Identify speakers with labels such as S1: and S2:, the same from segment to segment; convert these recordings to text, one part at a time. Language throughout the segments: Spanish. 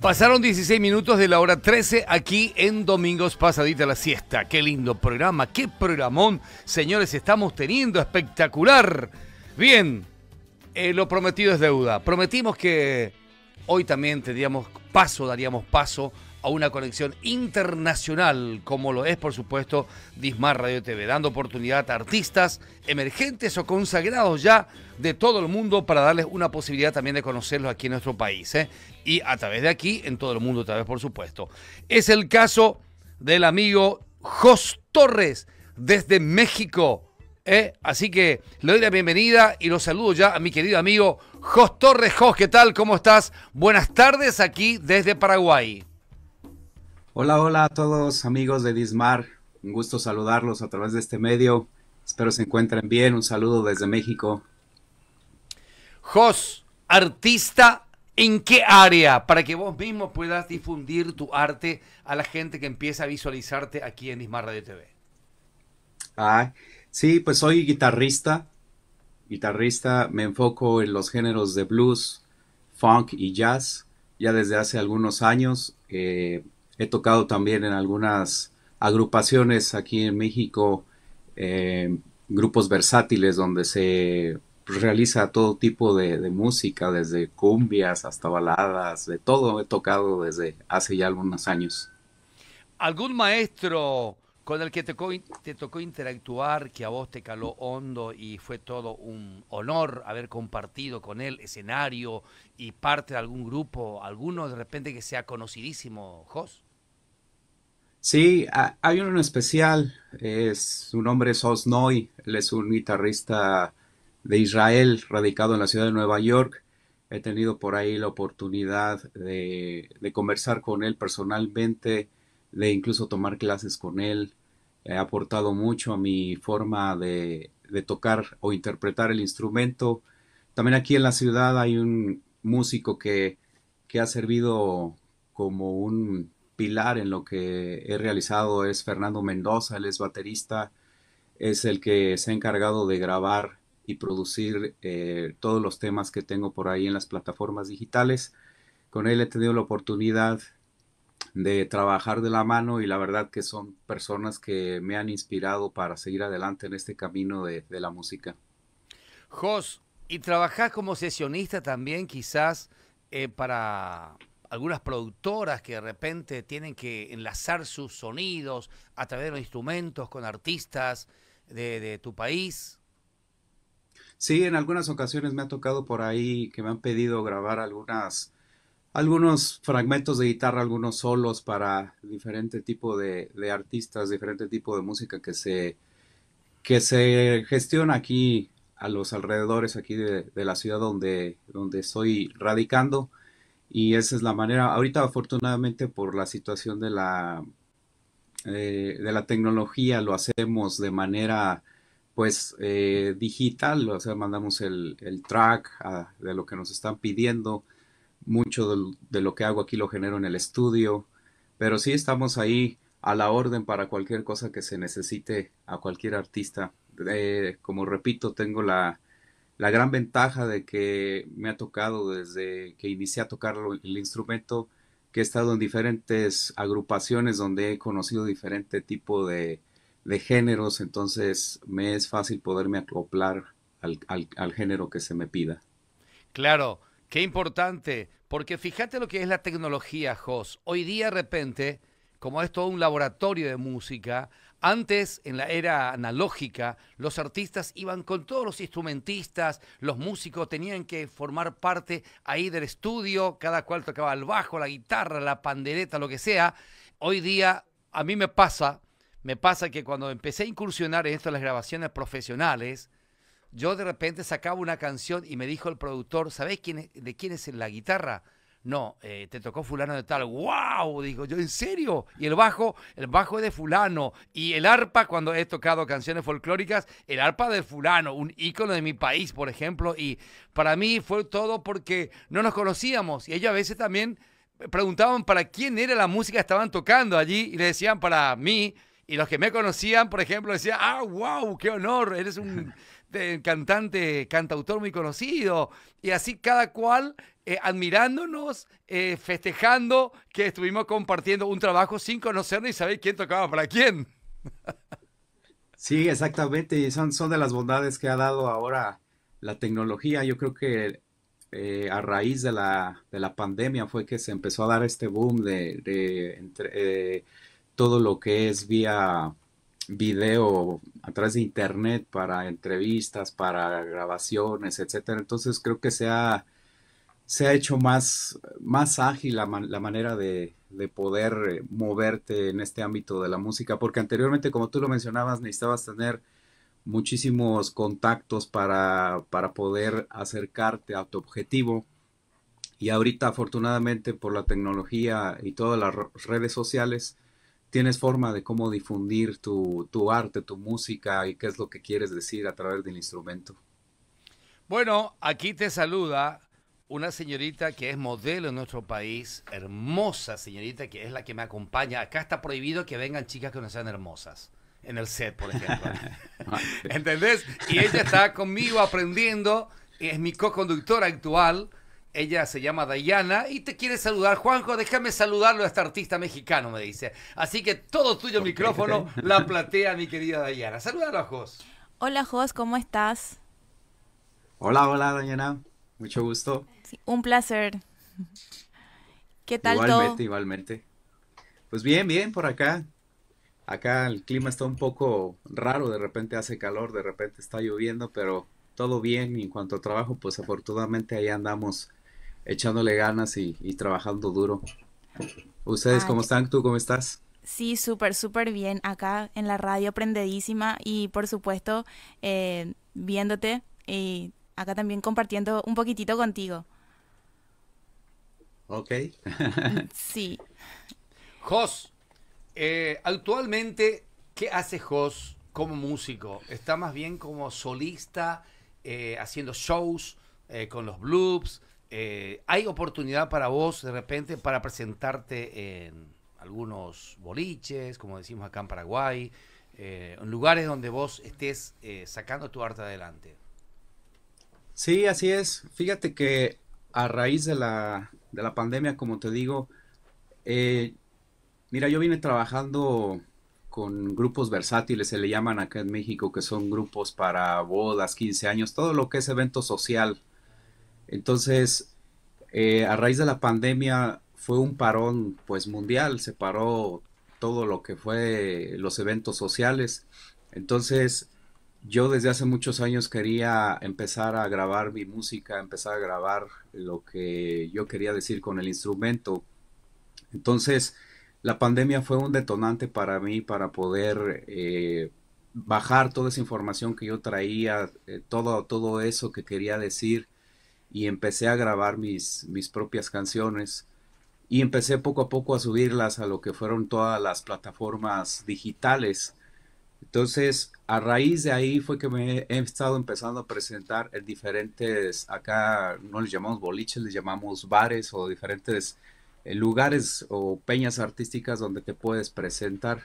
S1: Pasaron 16 minutos de la hora 13 aquí en Domingos Pasadita la Siesta. Qué lindo programa, qué programón. Señores, estamos teniendo espectacular. Bien, eh, lo prometido es deuda. Prometimos que hoy también tendríamos paso, daríamos paso a una conexión internacional, como lo es, por supuesto, Dismar Radio TV, dando oportunidad a artistas emergentes o consagrados ya de todo el mundo para darles una posibilidad también de conocerlos aquí en nuestro país. ¿eh? Y a través de aquí, en todo el mundo, otra vez, por supuesto. Es el caso del amigo Jos Torres, desde México. ¿eh? Así que le doy la bienvenida y los saludo ya a mi querido amigo Jos Torres. Jos, ¿qué tal? ¿Cómo estás? Buenas tardes aquí desde Paraguay.
S2: Hola, hola a todos amigos de Dismar. Un gusto saludarlos a través de este medio. Espero se encuentren bien. Un saludo desde México. Jos, artista,
S1: ¿en qué área? Para que vos mismo puedas difundir tu arte a la gente que empieza a visualizarte aquí en Dismar Radio TV.
S2: Ah, sí, pues soy guitarrista. Guitarrista, me enfoco en los géneros de blues, funk y jazz. Ya desde hace algunos años. Eh, He tocado también en algunas agrupaciones aquí en México, eh, grupos versátiles donde se realiza todo tipo de, música, desde cumbias hasta baladas, de todo he tocado desde hace ya algunos años.
S1: ¿Algún maestro con el que te tocó interactuar, que a vos te caló hondo y fue todo un honor haber compartido con él escenario y parte de algún grupo, alguno de repente que sea conocidísimo, Jos?
S2: Sí, hay uno especial, su nombre es Osnoy, él es un guitarrista de Israel, radicado en la ciudad de Nueva York. He tenido por ahí la oportunidad de, conversar con él personalmente, de incluso tomar clases con él. He aportado mucho a mi forma de, tocar o interpretar el instrumento. También aquí en la ciudad hay un músico que, que ha servido como un pilar en lo que he realizado es Fernando Mendoza, él es baterista, es el que se ha encargado de grabar y producir eh, todos los temas que tengo por ahí en las plataformas digitales. Con él he tenido la oportunidad de trabajar de la mano y la verdad que son personas que me han inspirado para seguir adelante en este camino de, la música.
S1: Jos, ¿y trabajás como sesionista también quizás eh, para algunas productoras que de repente tienen que enlazar sus sonidos a través de los instrumentos con artistas de, tu país.
S2: Sí, en algunas ocasiones me ha tocado por ahí que me han pedido grabar algunas, algunos fragmentos de guitarra, algunos solos para diferente tipo de, artistas, diferente tipo de música que se, que se gestiona aquí a los alrededores aquí de, de la ciudad donde, donde estoy radicando y esa es la manera. Ahorita afortunadamente por la situación de la, eh, de la tecnología lo hacemos de manera pues eh, digital, o sea, mandamos el, track ah, de lo que nos están pidiendo, mucho de, lo que hago aquí lo genero en el estudio, pero sí estamos ahí a la orden para cualquier cosa que se necesite a cualquier artista. Eh, como repito, tengo la, la gran ventaja de que me ha tocado desde que inicié a tocar el instrumento, que he estado en diferentes agrupaciones donde he conocido diferente tipo de, de géneros, entonces me es fácil poderme acoplar al, al género que se me pida.
S1: Claro, qué importante, porque fíjate lo que es la tecnología, Jos. Hoy día de repente, como es todo un laboratorio de música, antes, en la era analógica, los artistas iban con todos los instrumentistas, los músicos tenían que formar parte ahí del estudio, cada cual tocaba el bajo, la guitarra, la pandereta, lo que sea. Hoy día, a mí me pasa, me pasa que cuando empecé a incursionar en esto las grabaciones profesionales, yo de repente sacaba una canción y me dijo el productor, ¿sabés quién es, de quién es la guitarra? no, eh, te tocó fulano de tal, wow, digo yo, ¿en serio? Y el bajo, el bajo es de fulano, y el arpa, cuando he tocado canciones folclóricas, el arpa de fulano, un ícono de mi país, por ejemplo, y para mí fue todo porque no nos conocíamos, y ellos a veces también preguntaban para quién era la música que estaban tocando allí, y le decían para mí, y los que me conocían, por ejemplo, decían, ah, wow, qué honor, eres un cantante, cantautor muy conocido. Y así cada cual eh, admirándonos, eh, festejando que estuvimos compartiendo un trabajo sin conocernos y saber quién
S2: tocaba para quién. Sí, exactamente. Y son, son de las bondades que ha dado ahora la tecnología. Yo creo que eh, a raíz de la, pandemia fue que se empezó a dar este boom de, todo lo que es vía video a través de internet para entrevistas, para grabaciones, etcétera. Entonces creo que se ha, se ha hecho más, más ágil la, manera de, poder eh, moverte en este ámbito de la música, porque anteriormente, como tú lo mencionabas, necesitabas tener muchísimos contactos para poder acercarte a tu objetivo. Y ahorita, afortunadamente, por la tecnología y todas las redes sociales, tienes forma de cómo difundir tu, arte, tu música y qué es lo que quieres decir a través del instrumento.
S1: Bueno, aquí te saluda una señorita que es modelo en nuestro país, hermosa señorita que es la que me acompaña. Acá está prohibido que vengan chicas que no sean hermosas en el set, por ejemplo. Ah, ¿Entendés? Y ella está conmigo aprendiendo, es mi co-conductora actual ella se llama Dayana y te quiere saludar. Juanjo, déjame saludarlo a este artista mexicano, me dice. Así que todo tuyo micrófono, la platea, mi querida Dayana. saludar a Jos.
S2: Hola Jos, ¿cómo estás? Hola, hola Dayana. Mucho gusto. un placer. ¿Qué tal igualmente, Igualmente, Pues bien, bien, por acá. Acá el clima está un poco raro, de repente hace calor, de repente está lloviendo, pero todo bien. en cuanto a trabajo, pues afortunadamente ahí andamos echándole ganas y, trabajando duro. ¿Ustedes cómo están? ¿Tú cómo estás? Sí, súper, súper bien. Acá en la radio prendedísima y por supuesto eh, viéndote y acá también compartiendo un poquitito contigo. Ok. Mm, sí. Jos,
S1: eh, actualmente, ¿qué hace Jos como músico? ¿Está más bien como solista, eh, haciendo shows con los Blues? Eh, ¿Hay oportunidad para vos de repente para presentarte en algunos boliches, como decimos acá en Paraguay, eh, en lugares donde vos estés eh, sacando tu arte
S2: adelante? Sí, así es. Fíjate que a raíz de la, de la pandemia, como te digo, mira, yo vine trabajando con grupos versátiles, se le llaman acá en México, que son grupos para bodas, 15 años, todo lo que es evento social entonces, eh, a raíz de la pandemia fue un parón pues mundial, se paró todo lo que fue los eventos sociales. Entonces, yo desde hace muchos años quería empezar a grabar mi música, empezar a grabar lo que yo quería decir con el instrumento. Entonces, la pandemia fue un detonante para mí para poder eh, bajar toda esa información que yo traía, eh, todo, todo eso que quería decir y empecé a grabar mis, mis propias canciones y empecé poco a poco a subirlas a lo que fueron todas las plataformas digitales. Entonces, a raíz de ahí fue que me he estado empezando a presentar en diferentes, acá no les llamamos boliches, les llamamos bares o diferentes eh, lugares o peñas artísticas donde te puedes presentar.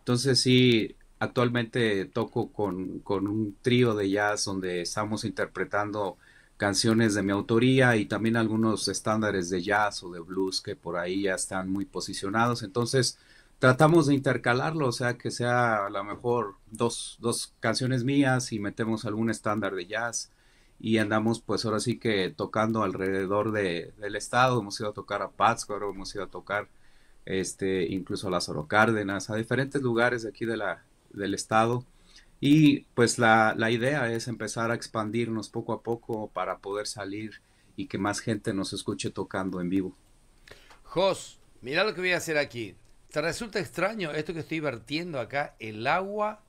S2: Entonces, sí, actualmente toco con, con un trío de jazz donde estamos interpretando canciones de mi autoría y también algunos estándares de jazz o de blues que por ahí ya están muy posicionados. Entonces tratamos de intercalarlo, o sea, que sea a lo mejor dos, dos canciones mías y metemos algún estándar de jazz y andamos pues ahora sí que tocando alrededor de, del estado, hemos ido a tocar a Pátzcuaro, hemos ido a tocar este, incluso a las Orocárdenas, a diferentes lugares de aquí de la, del estado y pues la, idea es empezar a expandirnos poco a poco para poder salir y que más gente nos escuche tocando en vivo. Jos, mira lo que voy a hacer aquí. ¿Te resulta extraño esto que
S1: estoy vertiendo acá? El agua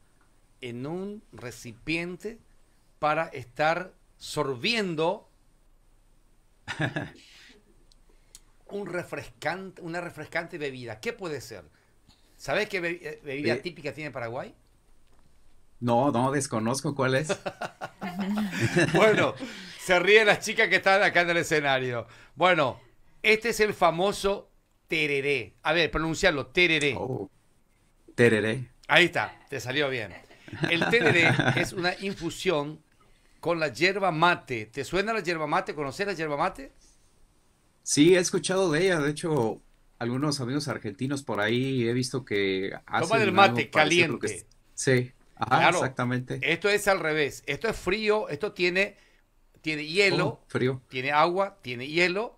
S1: en un recipiente para estar sorbiendo un refrescante, una refrescante bebida. ¿Qué puede ser? ¿Sabes qué eh, bebida eh, típica tiene Paraguay?
S2: No, no, desconozco cuál es.
S1: bueno, se ríe la chica que está acá en el escenario. Bueno, este es el famoso tereré. A ver, pronunciarlo, tereré. Oh, tereré. Ahí está, te salió bien. El tereré es una infusión con la yerba mate. ¿Te suena la yerba mate? ¿Conoces la yerba mate?
S2: Sí, he escuchado de ella. De hecho, algunos amigos argentinos por ahí he visto que Toma del mate caliente. Sí. Ah, exactamente.
S1: Esto es al revés. Esto es frío, esto tiene, tiene hielo, oh, frío. tiene agua, tiene hielo.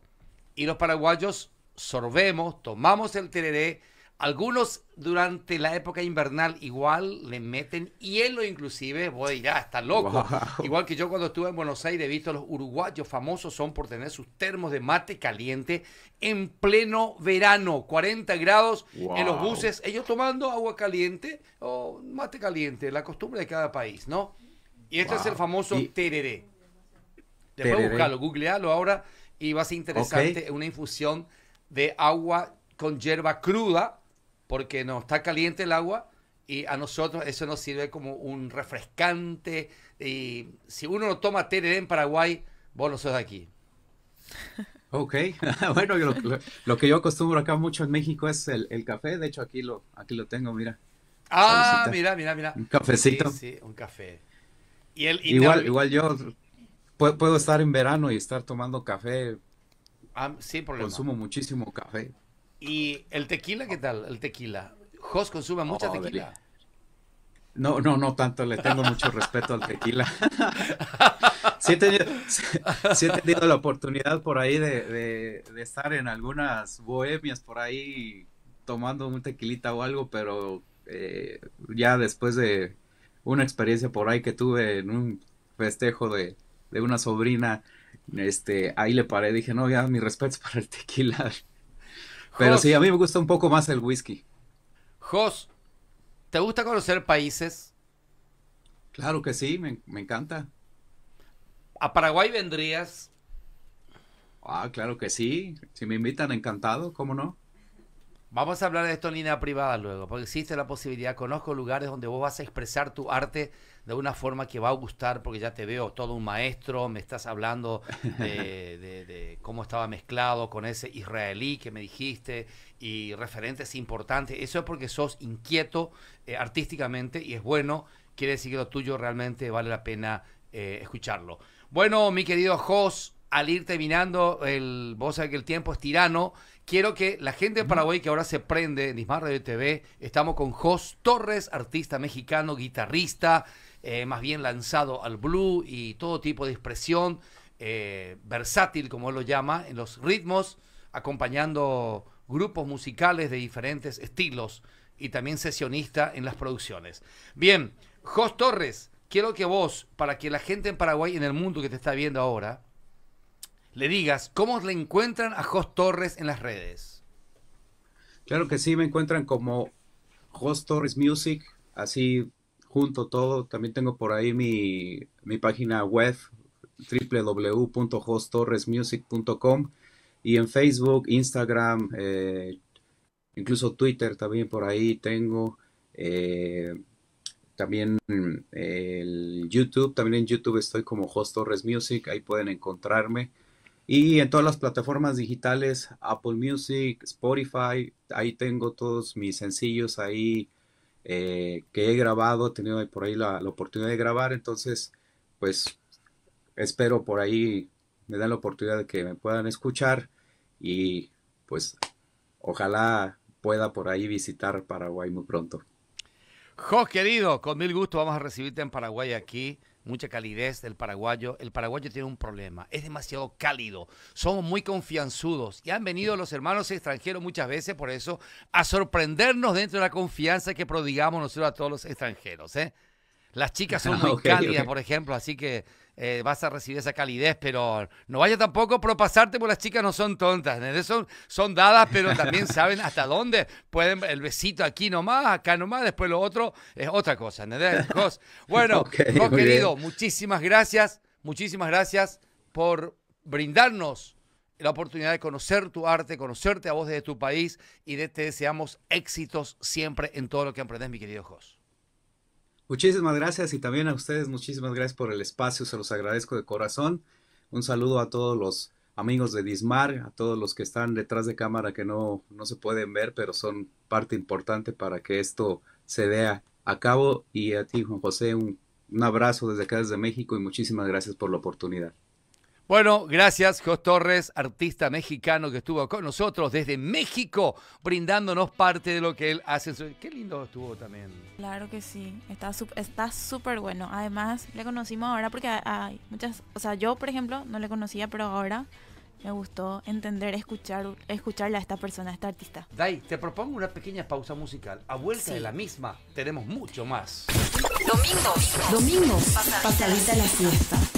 S1: Y los paraguayos sorbemos, tomamos el tereré algunos durante la época invernal igual le meten hielo inclusive, voy a ir, ah, está loco. Igual que yo cuando estuve en Buenos Aires, he visto los uruguayos famosos son por tener sus termos de mate caliente en pleno verano, 40 grados en los buses, ellos tomando agua caliente o mate caliente, la costumbre de cada país, ¿no? Y este es el famoso tereré. Después buscarlo, googlealo ahora y va a ser interesante una infusión de agua con hierba cruda porque no está caliente el agua y a nosotros eso nos sirve como un refrescante. Y si uno no toma té en Paraguay, vos no sos de aquí.
S2: Ok, bueno, lo, que yo acostumbro acá mucho en México es el, café, de hecho aquí lo, aquí lo tengo, mira. Ah, mira, mira, mira. Un cafecito.
S1: Sí, un café. igual, igual yo
S2: puedo, estar en verano y estar tomando café. Ah,
S1: sí, Consumo
S2: muchísimo café.
S1: ¿Y el tequila qué tal? El tequila. Jos consume mucha tequila.
S2: No, no, no tanto, le tengo mucho respeto al tequila. sí, he tenido, la oportunidad por ahí de, estar en algunas bohemias por ahí tomando un tequilita o algo, pero eh, ya después de una experiencia por ahí que tuve en un festejo de, de una sobrina, este, ahí le paré, dije, no, ya mis respetos para el tequila. Pero sí, a mí me gusta un poco más el whisky. Jos, ¿te gusta conocer países? Claro que sí, me, me encanta.
S1: ¿A Paraguay vendrías?
S2: Ah, claro que sí.
S1: Si me invitan, encantado, ¿cómo no? Vamos a hablar de esto en línea privada luego, porque existe la posibilidad, conozco lugares donde vos vas a expresar tu arte de una forma que va a gustar porque ya te veo todo un maestro, me estás hablando de, cómo estaba mezclado con ese israelí que me dijiste y referentes importantes. Eso es porque sos inquieto eh, artísticamente y es bueno, quiere decir que lo tuyo realmente vale la pena eh, escucharlo. Bueno, mi querido Jos, al ir terminando, el, vos sabés que el tiempo es tirano. Quiero que la gente de Paraguay que ahora se prende en Ismar Radio TV, estamos con Jos Torres, artista mexicano, guitarrista, eh, más bien lanzado al blue y todo tipo de expresión eh, versátil, como él lo llama, en los ritmos, acompañando grupos musicales de diferentes estilos y también sesionista en las producciones. Bien, Jos Torres, quiero que vos, para que la gente en Paraguay, en el mundo que te está viendo ahora, le digas cómo le encuentran a Jos Torres en las redes.
S2: Claro que sí, me encuentran como Jos Torres Music, así junto todo. También tengo por ahí mi, página web www.hostorresmusic.com y en Facebook, Instagram, eh, incluso Twitter también por ahí tengo. Eh, también eh, el YouTube, también en YouTube estoy como Host Music, ahí pueden encontrarme. Y en todas las plataformas digitales, Apple Music, Spotify, ahí tengo todos mis sencillos ahí eh, que he grabado, he tenido por ahí la, oportunidad de grabar, entonces pues espero por ahí me den la oportunidad de que me puedan escuchar y pues ojalá pueda por ahí visitar Paraguay muy pronto.
S1: Jo, querido, con mil gusto vamos a recibirte en Paraguay aquí mucha calidez del paraguayo. El paraguayo tiene un problema, es demasiado cálido, somos muy confianzudos y han venido los hermanos extranjeros muchas veces por eso a sorprendernos dentro de la confianza que prodigamos nosotros a todos los extranjeros. ¿eh? Las chicas son ah, muy cálidas, por ejemplo, así que eh, vas a recibir esa calidez, pero no vaya tampoco a propasarte, porque las chicas no son tontas, son, son dadas, pero también saben hasta dónde pueden, el besito aquí nomás, acá nomás, después lo otro es otra cosa, Bueno, querido, muchísimas gracias, muchísimas gracias por brindarnos la oportunidad de conocer tu arte, conocerte a vos desde tu país y de, te deseamos éxitos siempre en todo lo que emprendes, mi querido Jos.
S2: Muchísimas gracias y también a ustedes muchísimas gracias por el espacio, se los agradezco de corazón. Un saludo a todos los amigos de Dismar, a todos los que están detrás de cámara que no, no se pueden ver, pero son parte importante para que esto se vea a cabo. Y a ti, Juan José, un, un abrazo desde acá, desde México y muchísimas gracias por la oportunidad.
S1: Bueno, gracias, Jos Torres, artista mexicano que estuvo con nosotros desde México, brindándonos parte de lo que él hace. Qué lindo estuvo también.
S2: Claro que sí, está súper está bueno. Además, le conocimos ahora porque hay muchas, o sea, yo por ejemplo no le conocía, pero ahora me gustó entender, escuchar, escuchar a esta persona, a esta artista.
S1: Dai, te propongo una pequeña pausa musical. A vuelta de la misma, tenemos mucho más. Domingo, domingo, pasadita la fiesta.